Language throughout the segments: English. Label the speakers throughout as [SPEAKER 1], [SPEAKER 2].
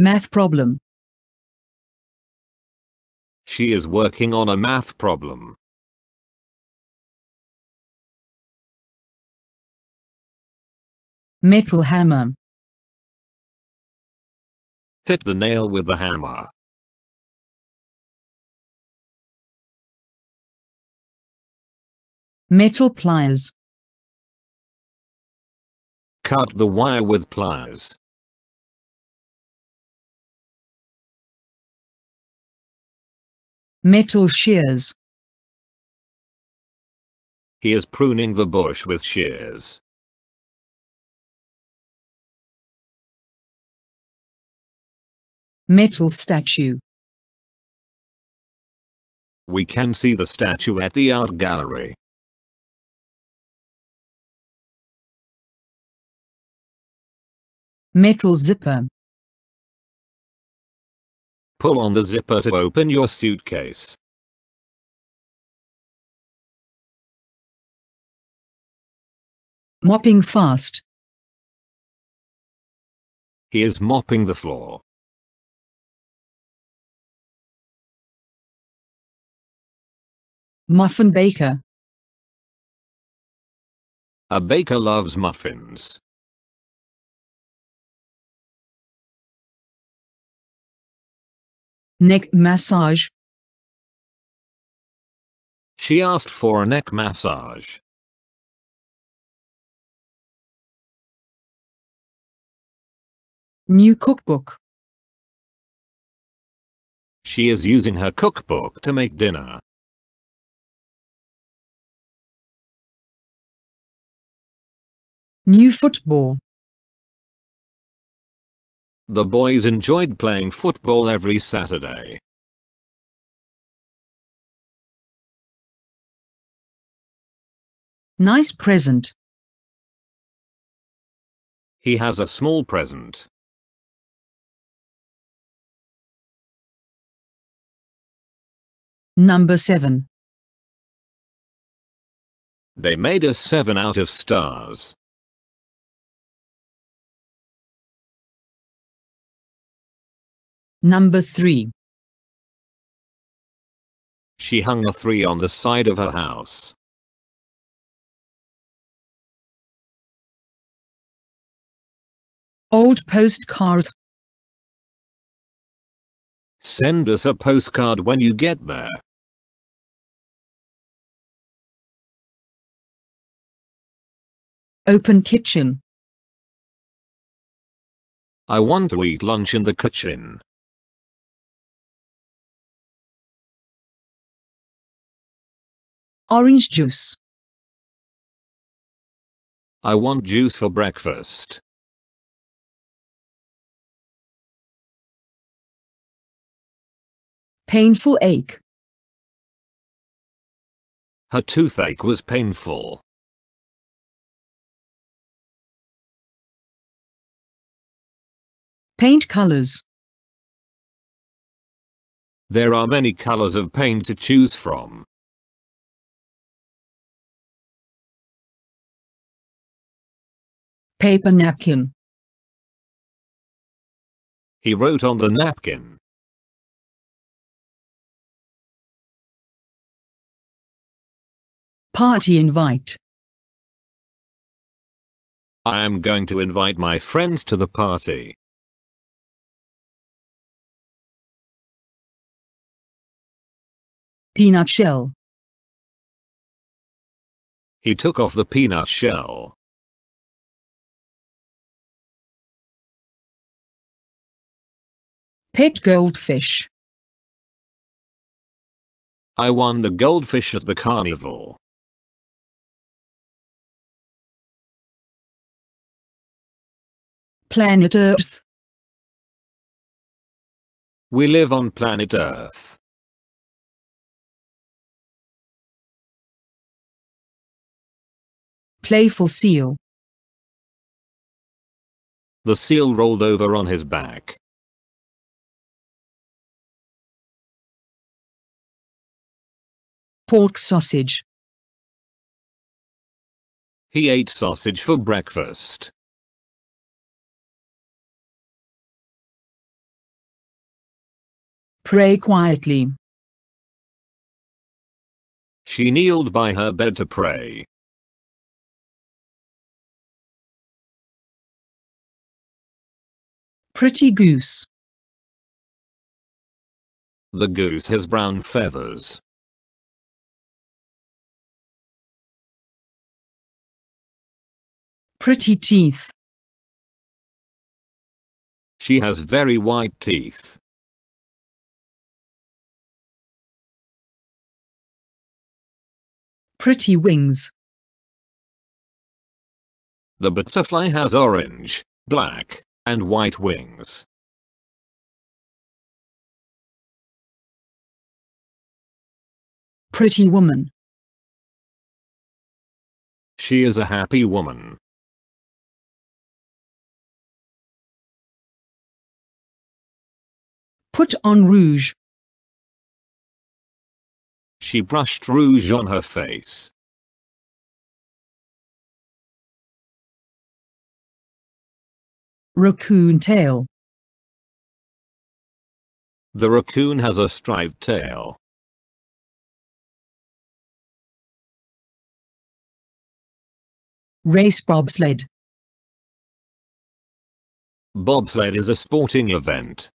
[SPEAKER 1] Math problem. She is working on a math problem. Metal hammer. Hit the nail with the hammer. Metal pliers. Cut the wire with pliers. Metal shears. He is pruning the bush with shears. Metal statue. We can see the statue at the art gallery. Metal zipper. Pull on the zipper to open your suitcase. Mopping fast. He is mopping the floor. Muffin baker. A baker loves muffins. Neck massage. She asked for a neck massage. New cookbook. She is using her cookbook to make dinner. New football. The boys enjoyed playing football every Saturday. Nice present. He has a small present. Number 7. They made a 7 out of stars. Number 3. She hung a 3 on the side of her house. Old postcards. Send us a postcard when you get there. Open kitchen. I want to eat lunch in the kitchen. Orange juice. I want juice for breakfast. Painful ache. Her toothache was painful. Paint colors. There are many colors of paint to choose from. Paper napkin. He wrote on the napkin. Party invite. I am going to invite my friends to the party. Peanut shell. He took off the peanut shell. Pet goldfish. I won the goldfish at the carnival. Planet Earth. We live on planet Earth. Playful seal. The seal rolled over on his back. pork sausage. He ate sausage for breakfast. Pray quietly. She kneeled by her bed to pray. Pretty goose. The goose has brown feathers. pretty teeth. She has very white teeth. Pretty wings. The butterfly has orange, black, and white wings. Pretty woman. She is a happy woman. Put on rouge. She brushed rouge on her face. Raccoon tail. The raccoon has a striped tail. Race bobsled. Bobsled is a sporting event.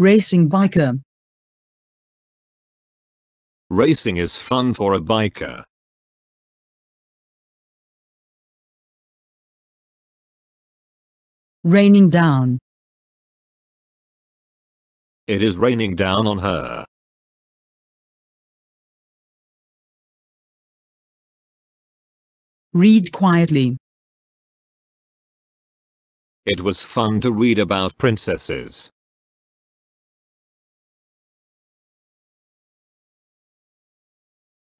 [SPEAKER 1] Racing biker. Racing is fun for a biker. Raining down. It is raining down on her. Read quietly. It was fun to read about princesses.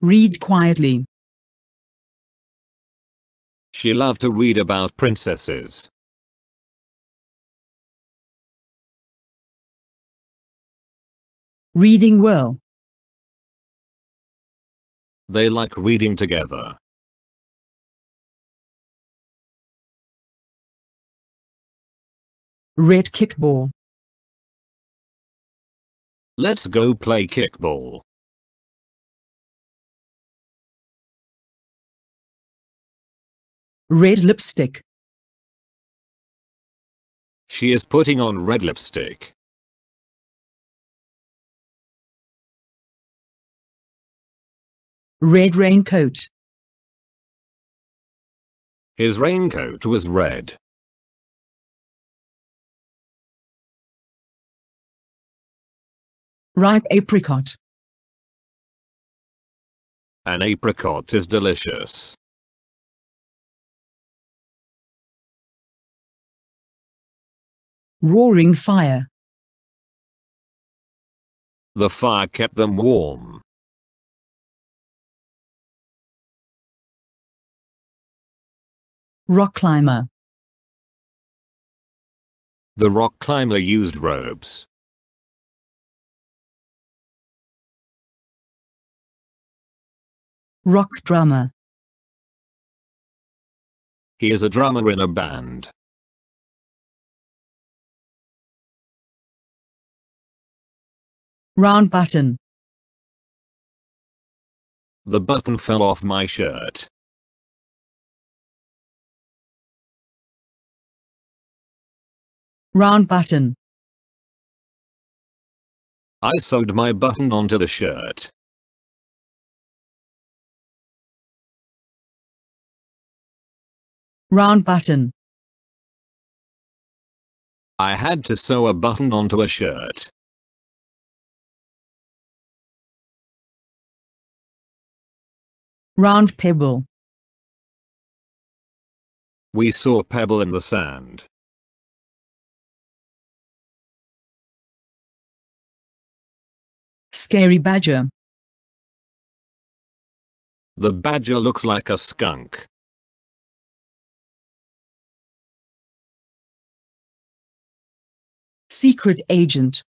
[SPEAKER 1] Read quietly. She loved to read about princesses. Reading well. They like reading together. Red kickball. Let's go play kickball. Red lipstick. She is putting on red lipstick. Red raincoat. His raincoat was red. Ripe apricot. An apricot is delicious. roaring fire. The fire kept them warm. Rock climber. The rock climber used ropes. Rock drummer. He is a drummer in a band. Round button. The button fell off my shirt. Round button. I sewed my button onto the shirt. Round button. I had to sew a button onto a shirt. Round pebble. We saw pebble in the sand. Scary badger. The badger looks like a skunk. Secret agent.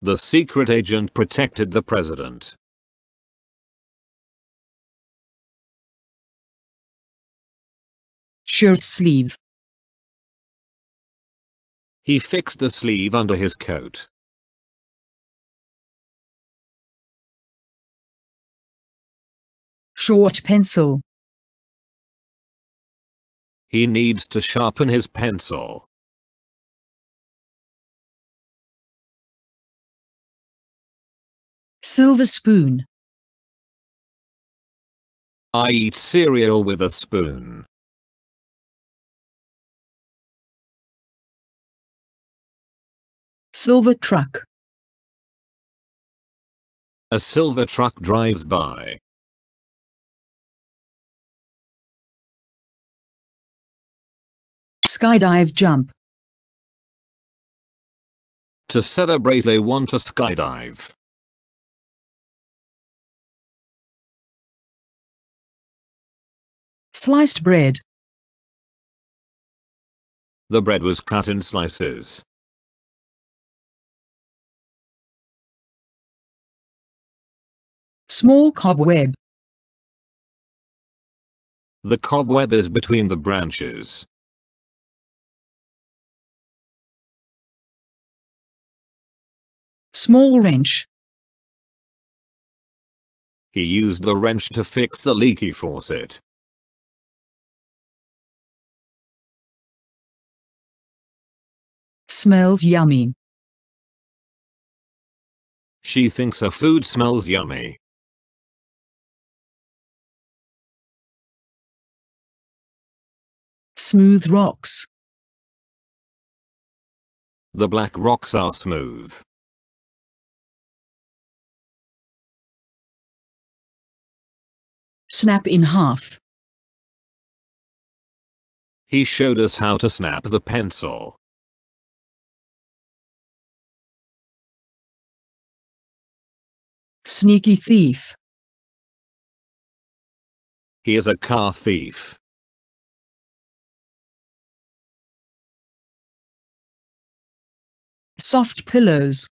[SPEAKER 1] The secret agent protected the president. Shirt sleeve. He fixed the sleeve under his coat. Short pencil. He needs to sharpen his pencil. Silver spoon. I eat cereal with a spoon. Silver truck. A silver truck drives by. Skydive jump. To celebrate they want to skydive. Sliced bread. The bread was cut in slices. small cobweb. The cobweb is between the branches. Small wrench. He used the wrench to fix the leaky faucet. Smells yummy. She thinks her food smells yummy. smooth rocks. The black rocks are smooth. Snap in half. He showed us how to snap the pencil. Sneaky thief. He is a car thief. Soft pillows.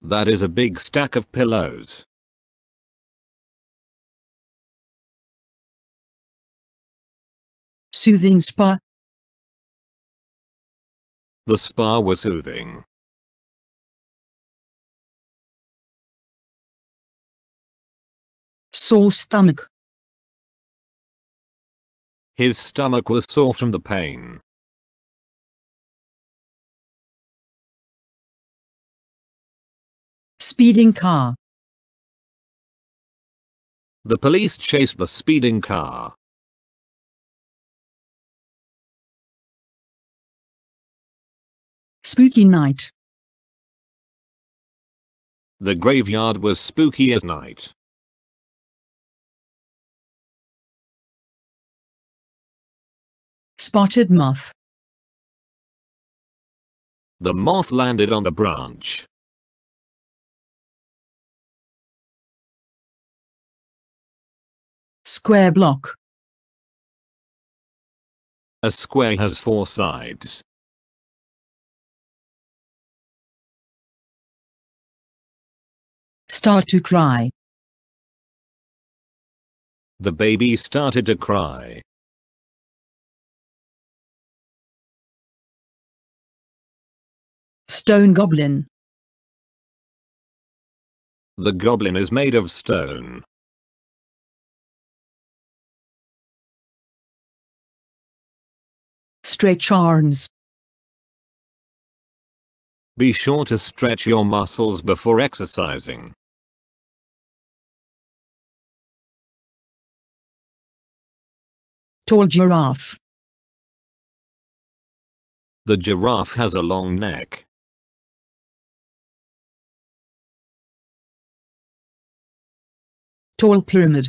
[SPEAKER 1] That is a big stack of pillows. Soothing spa. The spa was soothing. Sore stomach. His stomach was sore from the pain. speeding car. The police chased the speeding car. Spooky night. The graveyard was spooky at night. Spotted moth. The moth landed on the branch. Square block. A square has four sides. Start to cry. The baby started to cry. Stone Goblin. The goblin is made of stone. stretch arms. Be sure to stretch your muscles before exercising. Tall giraffe. The giraffe has a long neck. Tall pyramid.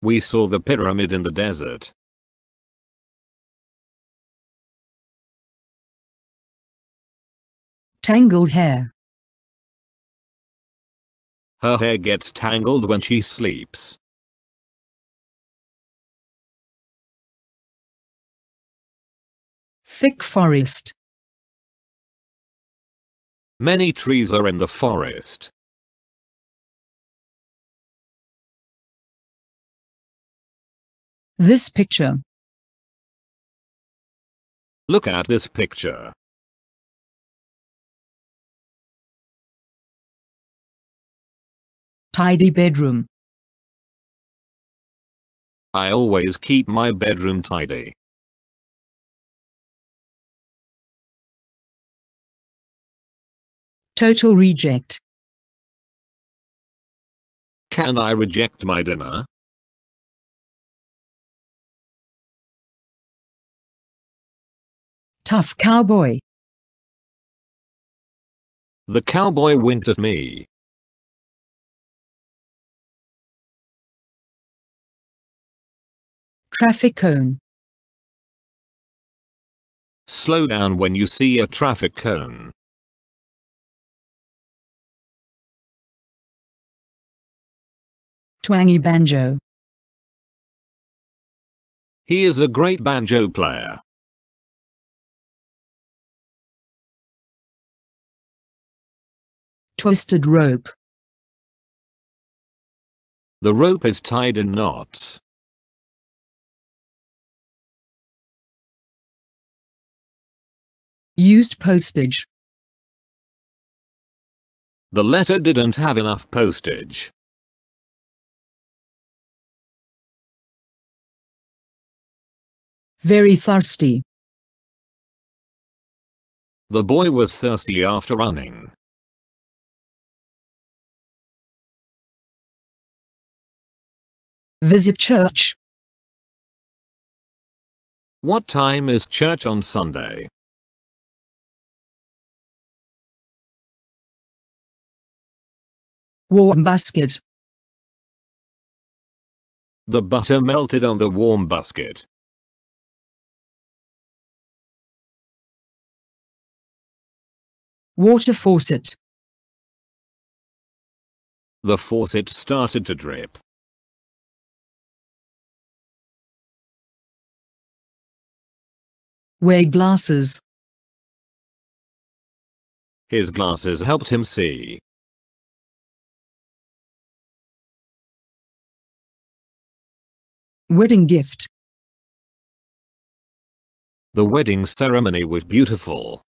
[SPEAKER 1] We saw the pyramid in the desert. Tangled hair. Her hair gets tangled when she sleeps. Thick forest. Many trees are in the forest. This picture. Look at this picture. Tidy bedroom. I always keep my bedroom tidy. Total reject. Can I reject my dinner? Tough cowboy. The cowboy winked at me. traffic cone. Slow down when you see a traffic cone. Twangy banjo. He is a great banjo player. Twisted rope. The rope is tied in knots. used postage. The letter didn't have enough postage. Very thirsty. The boy was thirsty after running. Visit church. What time is church on Sunday? Warm basket. The butter melted on the warm basket. Water faucet. The faucet started to drip. Wear glasses. His glasses helped him see. Wedding gift. The wedding ceremony was beautiful.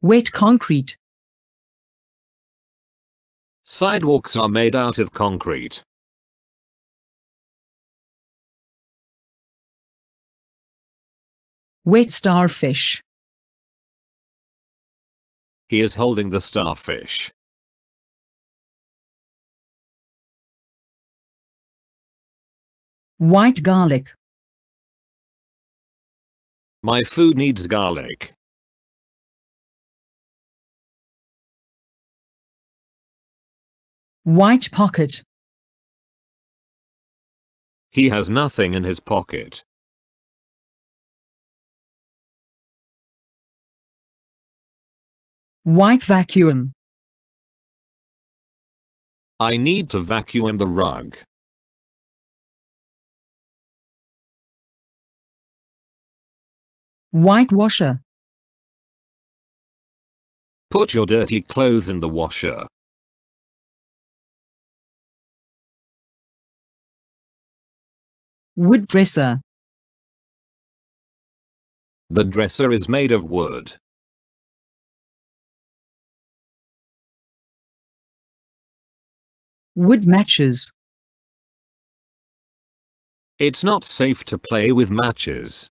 [SPEAKER 1] Wet concrete. Sidewalks are made out of concrete. Wet starfish. He is holding the starfish. White garlic. My food needs garlic. White pocket. He has nothing in his pocket. White vacuum. I need to vacuum the rug. Whitewasher. Put your dirty clothes in the washer. Wood dresser. The dresser is made of wood. Wood matches. It's not safe to play with matches.